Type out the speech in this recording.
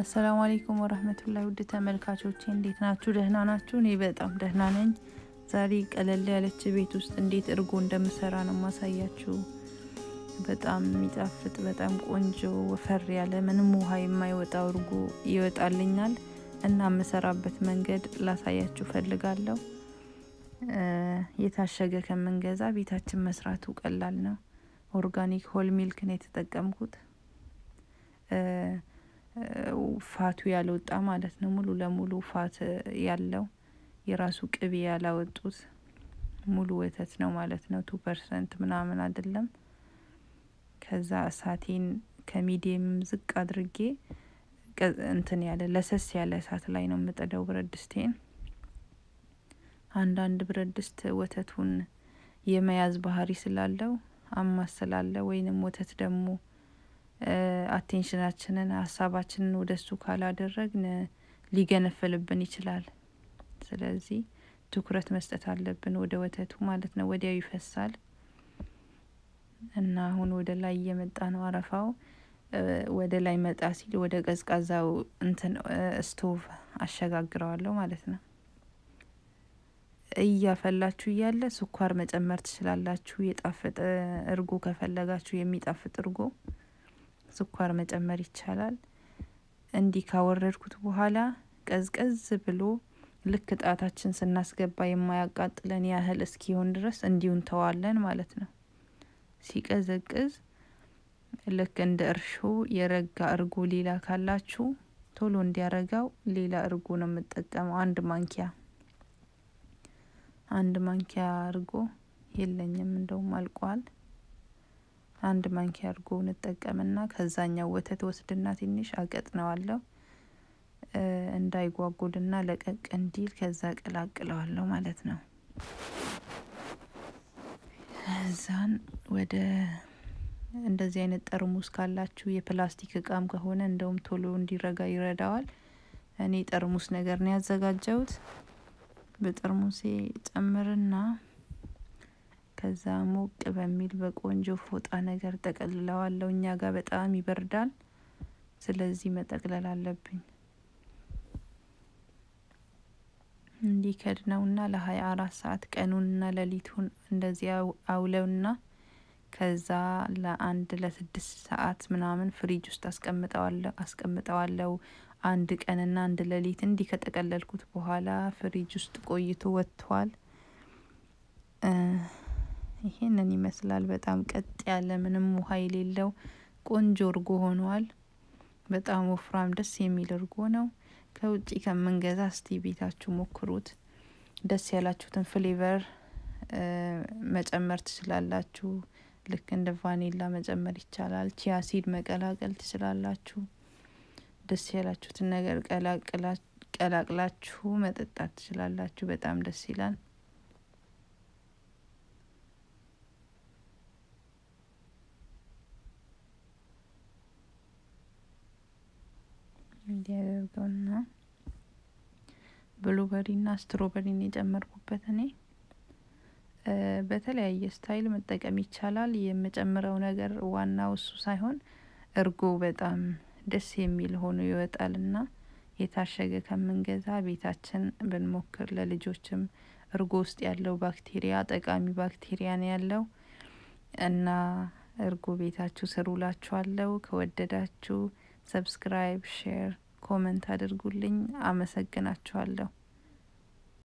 አሰላሙ አሌይኩም ወረህመቱላሂ ውድ ተመልካቾቼ እንዴት ናችሁ? ደህና ናችሁ? እኔ በጣም ደህና ነኝ። ዛሬ ቀለል ያለች ቤት ውስጥ እንዴት እርጎ እንደምሰራ ነው ማሳያችሁ። በጣም የሚጣፍጥ በጣም ቆንጆ ወፈር ያለ ምንም ውሃ የማይወጣው እርጎ ይወጣልኛል እና የምሰራበት መንገድ ላሳያችሁ ፈልጋለሁ። የታሸገ ከምንገዛ ቤታችን መስራቱ ቀላል ነው። ኦርጋኒክ ሆል ሚልክ ነው የተጠቀምኩት። ፋቱ ያልወጣ ማለት ነው። ሙሉ ለሙሉ ፋት ያለው የራሱ ቅቤ ያላወጡት ሙሉ ወተት ነው ማለት ነው። ቱ ፐርሰንት ምናምን አይደለም። ከዛ እሳቴን ከሚዲየም ዝቅ አድርጌ እንትን ያለ ለሰስ ያለ እሳት ላይ ነው የምጠደው ብረት ድስቴን። አንዳንድ ብረት ድስት ወተቱን የመያዝ ባህሪ ስላለው አማስላለሁ ወይንም ወተት ደግሞ አቴንሽናችንን ሀሳባችንን ወደ እሱ ካላደረግን ሊገነፈልብን ይችላል። ስለዚህ ትኩረት መስጠት አለብን ወደ ወተቱ ማለት ነው። ወዲያው ይፈሳል እና አሁን ወደ ላይ እየመጣ ነው አረፋው። ወደ ላይ መጣ ሲል ወደ ቀዝቃዛው እንትን ስቶቭ አሸጋግረዋለሁ ማለት ነው። እያፈላችሁ እያለ ስኳር መጨመር ትችላላችሁ። የጣፈጠ እርጎ ከፈለጋችሁ የሚጣፍጥ እርጎ ስኳር መጨመር ይቻላል። እንዲህ ካወረድኩት በኋላ ቀዝቀዝ ብሎ ልክ ጣታችን ስናስገባ የማያቃጥለን ያህል እስኪሆን ድረስ እንዲሁ እንተዋለን ማለት ነው። ሲቀዘቅዝ ልክ እንደ እርሾ የረጋ እርጎ ሌላ ካላችሁ ቶሎ እንዲያረጋው ሌላ እርጎ ነው የምጠቀመው። አንድ ማንኪያ አንድ ማንኪያ እርጎ የለኝም፣ እንደውም አልቋል። አንድ ማንኪያ እርጎ እንጠቀምና ከዛኛው ወተት ወስድና ትንሽ አቀጥነዋለሁ እንዳይጓጉልና ለቀቅ እንዲል ከዛ ቀላቅለዋለሁ ማለት ነው። እዛን ወደ እንደዚህ አይነት ጠርሙስ ካላችሁ የፕላስቲክ እቃም ከሆነ እንደውም ቶሎ እንዲረጋ ይረዳዋል። እኔ ጠርሙስ ነገር ነው ያዘጋጀሁት። በጠርሙሴ ጨምርና ከዛ ሞቅ በሚል በቆንጆ ፎጣ ነገር ጠቀልለዋለሁ። እኛ ጋር በጣም ይበርዳል። ስለዚህ መጠቅለል አለብኝ። እንዲከድነውና ለሀያ አራት ሰዓት ቀኑንና ሌሊቱን እንደዚህ አውለውና ከዛ ለአንድ ለስድስት ሰዓት ምናምን ፍሪጅ ውስጥ አስቀምጠዋለሁ አስቀምጠዋለሁ አንድ ቀንና አንድ ሌሊት እንዲህ ከጠቀለልኩት በኋላ ፍሪጅ ውስጥ ቆይቶ ወጥቷል። ይሄንን ይመስላል። በጣም ቀጥ ያለ ምንም ውሃ የሌለው ቆንጆ እርጎ ሆኗል። በጣም ወፍራም ደስ የሚል እርጎ ነው። ከውጭ ከምንገዛ እስቲ ቤታችሁ ሞክሩት። ደስ ያላችሁትን ፍሌቨር መጨመር ትችላላችሁ። ልክ እንደ ቫኒላ መጨመር ይቻላል። ቺያሲድ መቀላቀል ትችላላችሁ። ደስ ያላችሁትን ነገር ቀላቅላችሁ መጠጣት ትችላላችሁ። በጣም ደስ ይላል። እንዲያደርገውና ብሉበሪና ስትሮበሪን የጨመርኩበት እኔ በተለያየ ስታይል መጠቀም ይቻላል። የምጨምረው ነገር ዋናው እሱ ሳይሆን እርጎ በጣም ደስ የሚል ሆኖ ይወጣልና የታሸገ ከምንገዛ ቤታችን ብንሞክር ለልጆችም እርጎ ውስጥ ያለው ባክቴሪያ ጠቃሚ ባክቴሪያ ነው ያለው እና እርጎ ቤታችሁ ስሩላችኋለሁ። ከወደዳችሁ ሰብስክራይብ፣ ሼር ኮመንት አድርጉልኝ። አመሰግናችኋለሁ።